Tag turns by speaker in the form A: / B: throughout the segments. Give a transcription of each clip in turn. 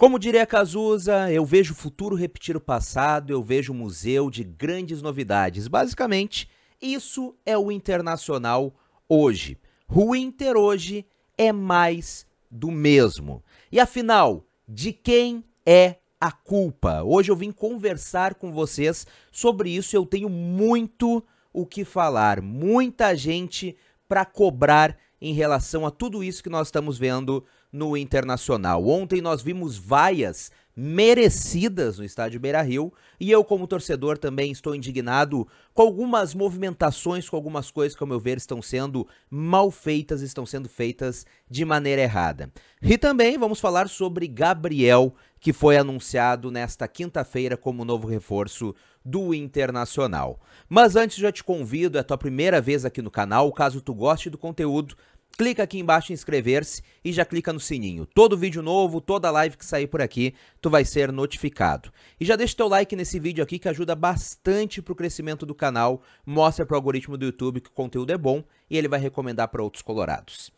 A: Como diria Cazuza, eu vejo o futuro repetir o passado, eu vejo um museu de grandes novidades. Basicamente, isso é o internacional hoje. O Inter hoje é mais do mesmo. E afinal, de quem é a culpa? Hoje eu vim conversar com vocês sobre isso. Eu tenho muito o que falar, muita gente para cobrar em relação a tudo isso que nós estamos vendo no Internacional. Ontem nós vimos vaias merecidas no estádio Beira-Rio, e eu como torcedor também estou indignado com algumas movimentações, com algumas coisas que ao meu ver estão sendo mal feitas, estão sendo feitas de maneira errada. E também vamos falar sobre Gabriel, que foi anunciado nesta quinta-feira como novo reforço do Internacional. Mas antes já te convido, é a tua primeira vez aqui no canal, caso tu goste do conteúdo, clica aqui embaixo em inscrever-se e já clica no sininho. Todo vídeo novo, toda live que sair por aqui, tu vai ser notificado. E já deixa teu like nesse vídeo aqui que ajuda bastante pro crescimento do canal, mostra pro algoritmo do YouTube que o conteúdo é bom e ele vai recomendar para outros colorados.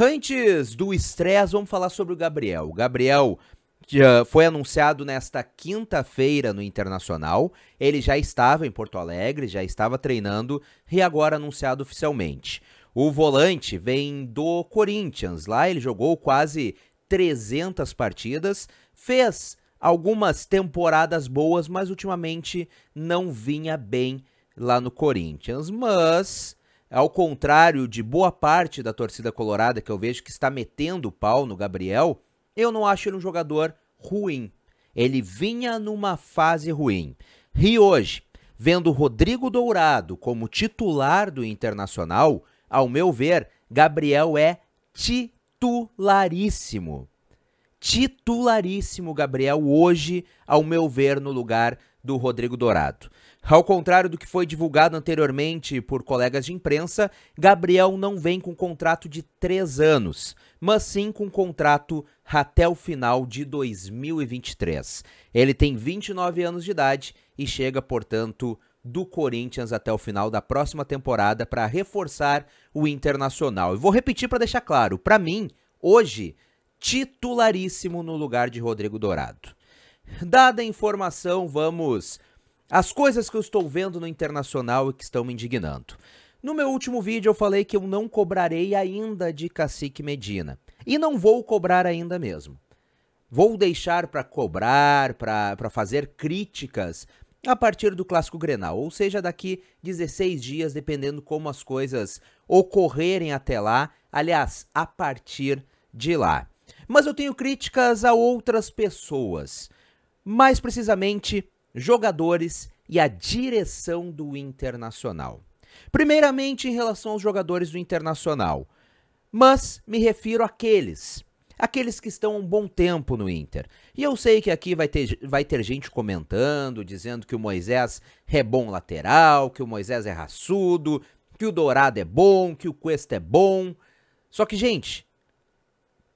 A: Antes do estresse, vamos falar sobre o Gabriel. O Gabriel já foi anunciado nesta quinta-feira no Internacional. Ele já estava em Porto Alegre, já estava treinando e agora anunciado oficialmente. O volante vem do Corinthians. Lá ele jogou quase 300 partidas, fez algumas temporadas boas, mas ultimamente não vinha bem lá no Corinthians. Mas, ao contrário de boa parte da torcida colorada que eu vejo que está metendo o pau no Gabriel, eu não acho ele um jogador ruim. Ele vinha numa fase ruim. E hoje, vendo Rodrigo Dourado como titular do Internacional, ao meu ver, Gabriel é titularíssimo. Titularíssimo Gabriel hoje, ao meu ver, no lugar do Rodrigo Dourado. Ao contrário do que foi divulgado anteriormente por colegas de imprensa, Gabriel não vem com contrato de três anos, mas sim com contrato até o final de 2023. Ele tem 29 anos de idade e chega, portanto, do Corinthians até o final da próxima temporada para reforçar o Internacional. E vou repetir para deixar claro, para mim, hoje, titularíssimo no lugar de Rodrigo Dourado. Dada a informação, vamos às coisas que eu estou vendo no Internacional e que estão me indignando. No meu último vídeo eu falei que eu não cobrarei ainda de Cacique Medina. E não vou cobrar ainda mesmo. Vou deixar para cobrar, para fazer críticas a partir do clássico Grenal, ou seja, daqui 16 dias, dependendo como as coisas ocorrerem até lá, aliás, a partir de lá. Mas eu tenho críticas a outras pessoas, mais precisamente jogadores e a direção do Internacional. Primeiramente em relação aos jogadores do Internacional, mas me refiro àqueles aqueles que estão um bom tempo no Inter. E eu sei que aqui vai ter, vai ter gente comentando, dizendo que o Moisés é bom lateral, que o Moisés é raçudo, que o Dourado é bom, que o Quest é bom. Só que, gente,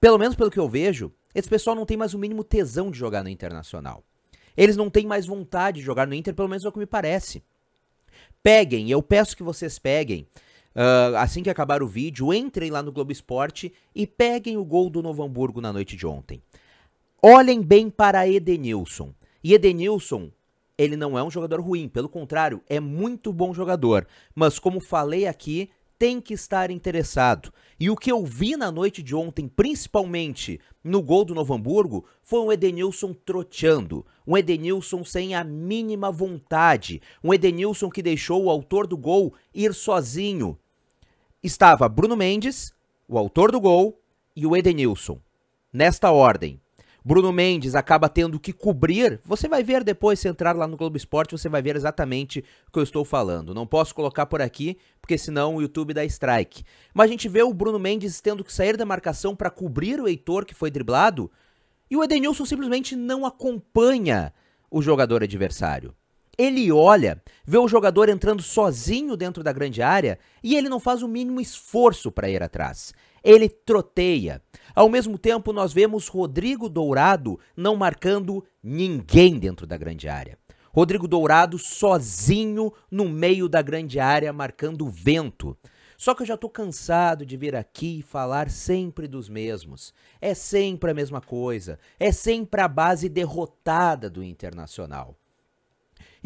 A: pelo menos pelo que eu vejo, esse pessoal não tem mais o mínimo tesão de jogar no Internacional. Eles não têm mais vontade de jogar no Inter, pelo menos é o que me parece. Peguem, eu peço que vocês peguem Uh, assim que acabar o vídeo, entrem lá no Globo Esporte e peguem o gol do Novo Hamburgo na noite de ontem. Olhem bem para Edenilson. E Edenilson, ele não é um jogador ruim, pelo contrário, é muito bom jogador. Mas como falei aqui, tem que estar interessado. E o que eu vi na noite de ontem, principalmente no gol do Novo Hamburgo, foi um Edenilson troteando, um Edenilson sem a mínima vontade, um Edenilson que deixou o autor do gol ir sozinho estava Bruno Mendes, o autor do gol, e o Edenilson. Nesta ordem. Bruno Mendes acaba tendo que cobrir. Você vai ver depois, se entrar lá no Globo Esporte, você vai ver exatamente o que eu estou falando. Não posso colocar por aqui, porque senão o YouTube dá strike. Mas a gente vê o Bruno Mendes tendo que sair da marcação para cobrir o Heitor, que foi driblado, e o Edenilson simplesmente não acompanha o jogador adversário. Ele olha, vê o jogador entrando sozinho dentro da grande área e ele não faz o mínimo esforço para ir atrás. Ele troteia. Ao mesmo tempo, nós vemos Rodrigo Dourado não marcando ninguém dentro da grande área. Rodrigo Dourado sozinho no meio da grande área marcando vento. Só que eu já tô cansado de vir aqui e falar sempre dos mesmos. É sempre a mesma coisa. É sempre a base derrotada do Internacional.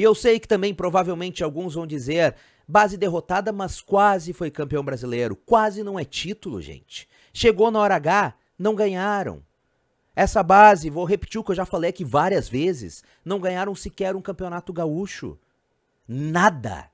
A: E eu sei que também provavelmente alguns vão dizer: base derrotada, mas quase foi campeão brasileiro. Quase não é título, gente. Chegou na hora H, não ganharam. Essa base, vou repetir o que eu já falei aqui várias vezes, não ganharam sequer um campeonato gaúcho. Nada.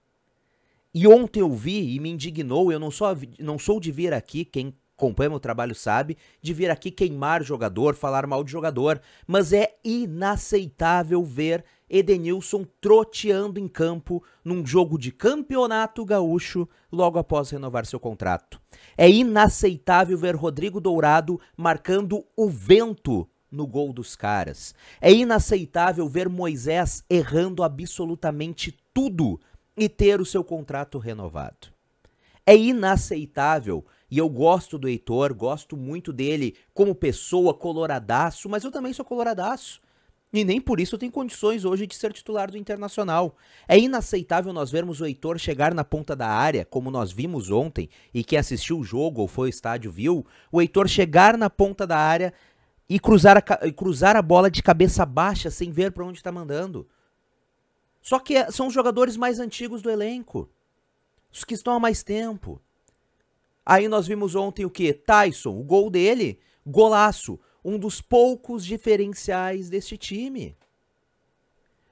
A: E ontem eu vi e me indignou, eu não sou, não sou de vir aqui, quem acompanha meu trabalho sabe, de vir aqui queimar jogador, falar mal de jogador, mas é inaceitável ver Edenilson troteando em campo num jogo de campeonato gaúcho logo após renovar seu contrato. É inaceitável ver Rodrigo Dourado marcando o vento no gol dos caras. É inaceitável ver Moisés errando absolutamente tudo e ter o seu contrato renovado. É inaceitável, e eu gosto do Heitor, gosto muito dele como pessoa, coloradaço, mas eu também sou coloradaço. E nem por isso tem condições hoje de ser titular do Internacional. É inaceitável nós vermos o Heitor chegar na ponta da área, como nós vimos ontem, e quem assistiu o jogo ou foi ao estádio viu, o Heitor chegar na ponta da área e cruzar a, cruzar a bola de cabeça baixa sem ver para onde está mandando. Só que é, são os jogadores mais antigos do elenco, os que estão há mais tempo. Aí nós vimos ontem o que? Tyson, o gol dele, golaço um dos poucos diferenciais deste time.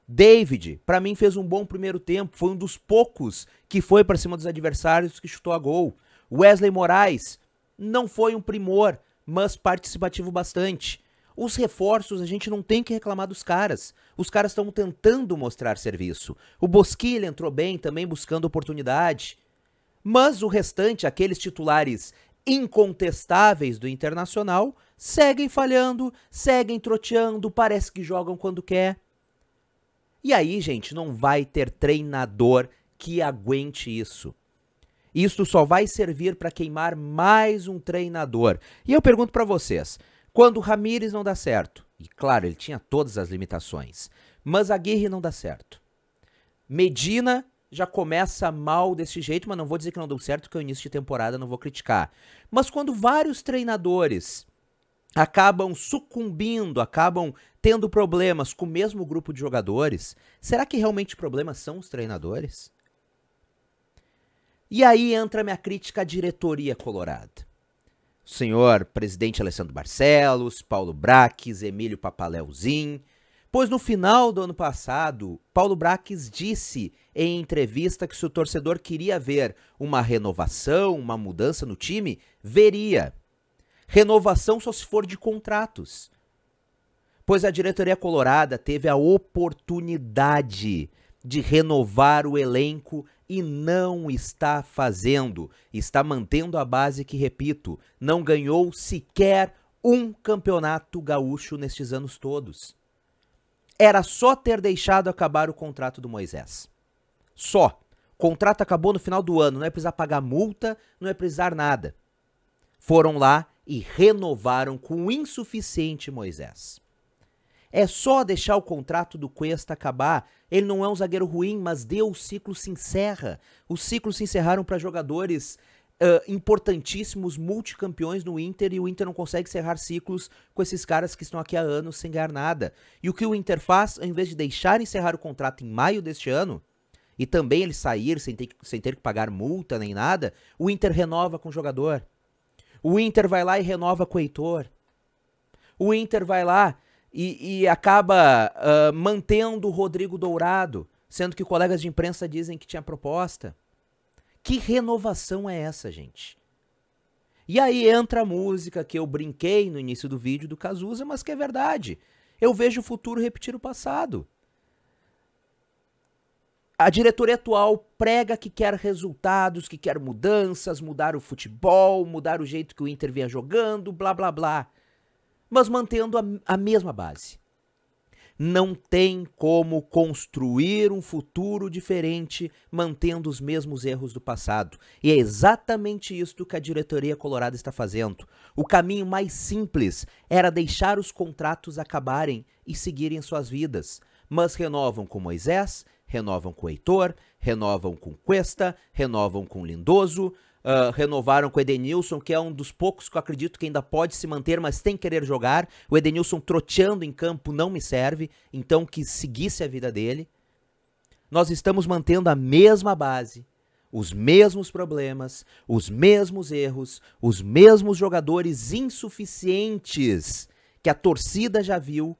A: David, para mim, fez um bom primeiro tempo. Foi um dos poucos que foi para cima dos adversários que chutou a gol. Wesley Moraes não foi um primor, mas participativo bastante. Os reforços, a gente não tem que reclamar dos caras. Os caras estão tentando mostrar serviço. O Bosquilha entrou bem também buscando oportunidade. Mas o restante, aqueles titulares incontestáveis do Internacional seguem falhando, seguem troteando, parece que jogam quando quer. E aí, gente, não vai ter treinador que aguente isso. Isto só vai servir para queimar mais um treinador. E eu pergunto para vocês, quando o Ramires não dá certo, e claro, ele tinha todas as limitações, mas a Aguirre não dá certo. Medina já começa mal desse jeito, mas não vou dizer que não deu certo, que é o início de temporada, não vou criticar. Mas quando vários treinadores acabam sucumbindo, acabam tendo problemas com o mesmo grupo de jogadores, será que realmente problemas são os treinadores? E aí entra minha crítica à diretoria colorada. senhor presidente Alessandro Barcelos, Paulo Braques, Emílio Papaléuzin, Pois no final do ano passado, Paulo Braques disse em entrevista que se o torcedor queria ver uma renovação, uma mudança no time, veria. Renovação só se for de contratos. Pois a diretoria colorada teve a oportunidade de renovar o elenco e não está fazendo. Está mantendo a base que, repito, não ganhou sequer um campeonato gaúcho nestes anos todos era só ter deixado acabar o contrato do Moisés. Só. O contrato acabou no final do ano, não é precisar pagar multa, não é precisar nada. Foram lá e renovaram com o insuficiente Moisés. É só deixar o contrato do Cuesta acabar. Ele não é um zagueiro ruim, mas deu o ciclo se encerra. Os ciclos se encerraram para jogadores Uh, importantíssimos, multicampeões no Inter e o Inter não consegue cerrar ciclos com esses caras que estão aqui há anos sem ganhar nada. E o que o Inter faz, ao invés de deixar encerrar o contrato em maio deste ano, e também ele sair sem ter, sem ter que pagar multa nem nada, o Inter renova com o jogador. O Inter vai lá e renova com o Heitor. O Inter vai lá e, e acaba uh, mantendo o Rodrigo Dourado, sendo que colegas de imprensa dizem que tinha proposta. Que renovação é essa, gente? E aí entra a música que eu brinquei no início do vídeo do Cazuza, mas que é verdade. Eu vejo o futuro repetir o passado. A diretoria atual prega que quer resultados, que quer mudanças, mudar o futebol, mudar o jeito que o Inter vinha jogando, blá blá blá. Mas mantendo a, a mesma base não tem como construir um futuro diferente mantendo os mesmos erros do passado. E é exatamente isso que a diretoria colorada está fazendo. O caminho mais simples era deixar os contratos acabarem e seguirem suas vidas. Mas renovam com Moisés, renovam com Heitor, renovam com Cuesta, renovam com Lindoso, uh, renovaram com o Edenilson, que é um dos poucos que eu acredito que ainda pode se manter, mas tem que querer jogar. O Edenilson troteando em campo não me serve, então que seguisse a vida dele. Nós estamos mantendo a mesma base, os mesmos problemas, os mesmos erros, os mesmos jogadores insuficientes que a torcida já viu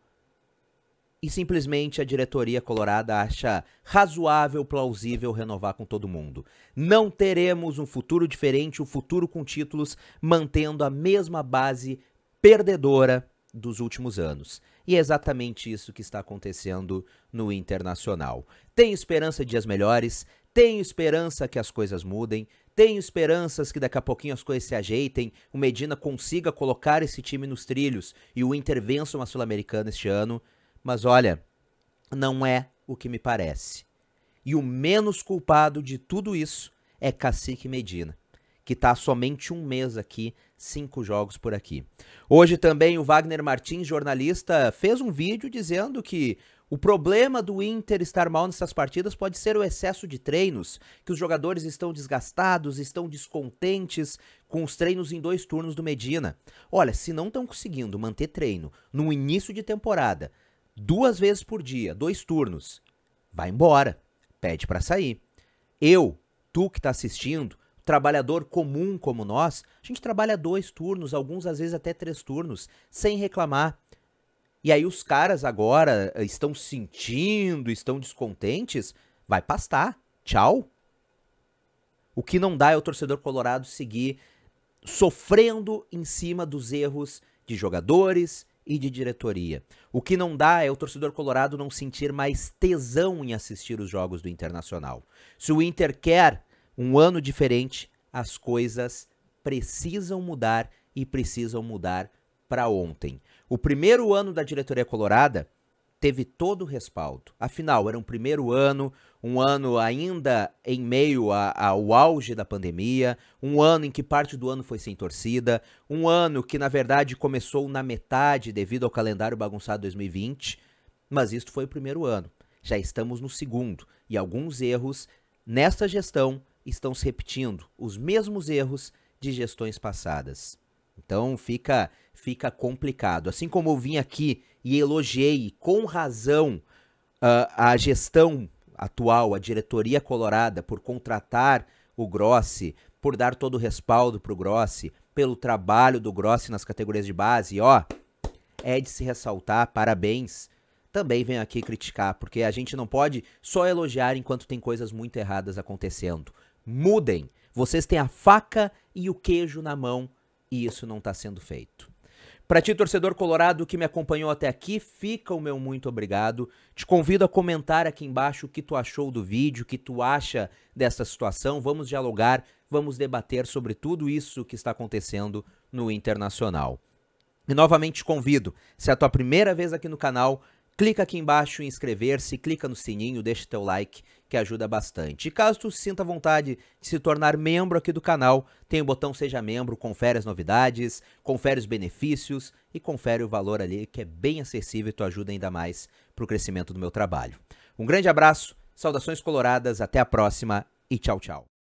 A: e simplesmente a diretoria colorada acha razoável, plausível renovar com todo mundo. Não teremos um futuro diferente, um futuro com títulos, mantendo a mesma base perdedora dos últimos anos. E é exatamente isso que está acontecendo no Internacional. Tenho esperança de dias melhores, tenho esperança que as coisas mudem, tenho esperanças que daqui a pouquinho as coisas se ajeitem, o Medina consiga colocar esse time nos trilhos e o Inter vença uma Sul-Americana este ano mas olha, não é o que me parece. E o menos culpado de tudo isso é Cacique Medina, que está somente um mês aqui, cinco jogos por aqui. Hoje também o Wagner Martins, jornalista, fez um vídeo dizendo que o problema do Inter estar mal nessas partidas pode ser o excesso de treinos, que os jogadores estão desgastados, estão descontentes com os treinos em dois turnos do Medina. Olha, se não estão conseguindo manter treino no início de temporada, duas vezes por dia, dois turnos. Vai embora, pede para sair. Eu, tu que está assistindo, trabalhador comum como nós, a gente trabalha dois turnos, alguns às vezes até três turnos, sem reclamar. E aí os caras agora eh, estão sentindo, estão descontentes, vai pastar. Tchau. O que não dá é o torcedor colorado seguir sofrendo em cima dos erros de jogadores, e de diretoria. O que não dá é o torcedor colorado não sentir mais tesão em assistir os jogos do Internacional. Se o Inter quer um ano diferente, as coisas precisam mudar e precisam mudar para ontem. O primeiro ano da diretoria colorada teve todo o respaldo. Afinal, era um primeiro ano, um ano ainda em meio a, ao auge da pandemia, um ano em que parte do ano foi sem torcida, um ano que na verdade começou na metade devido ao calendário bagunçado 2020, mas isto foi o primeiro ano. Já estamos no segundo e alguns erros nesta gestão estão se repetindo, os mesmos erros de gestões passadas. Então fica fica complicado. Assim como eu vim aqui e elogiei com razão uh, a gestão atual, a diretoria colorada, por contratar o Grossi, por dar todo o respaldo para o Grossi, pelo trabalho do Grossi nas categorias de base, ó, é de se ressaltar, parabéns. Também venho aqui criticar, porque a gente não pode só elogiar enquanto tem coisas muito erradas acontecendo. Mudem! Vocês têm a faca e o queijo na mão e isso não está sendo feito. Para ti, torcedor colorado que me acompanhou até aqui, fica o meu muito obrigado. Te convido a comentar aqui embaixo o que tu achou do vídeo, o que tu acha dessa situação. Vamos dialogar, vamos debater sobre tudo isso que está acontecendo no Internacional. E novamente te convido, se é a tua primeira vez aqui no canal, clica aqui embaixo em inscrever-se, clica no sininho, deixa teu like que ajuda bastante. E caso tu sinta vontade de se tornar membro aqui do canal, tem o botão Seja Membro, confere as novidades, confere os benefícios e confere o valor ali que é bem acessível e tu ajuda ainda mais para o crescimento do meu trabalho. Um grande abraço, saudações coloradas, até a próxima e tchau, tchau.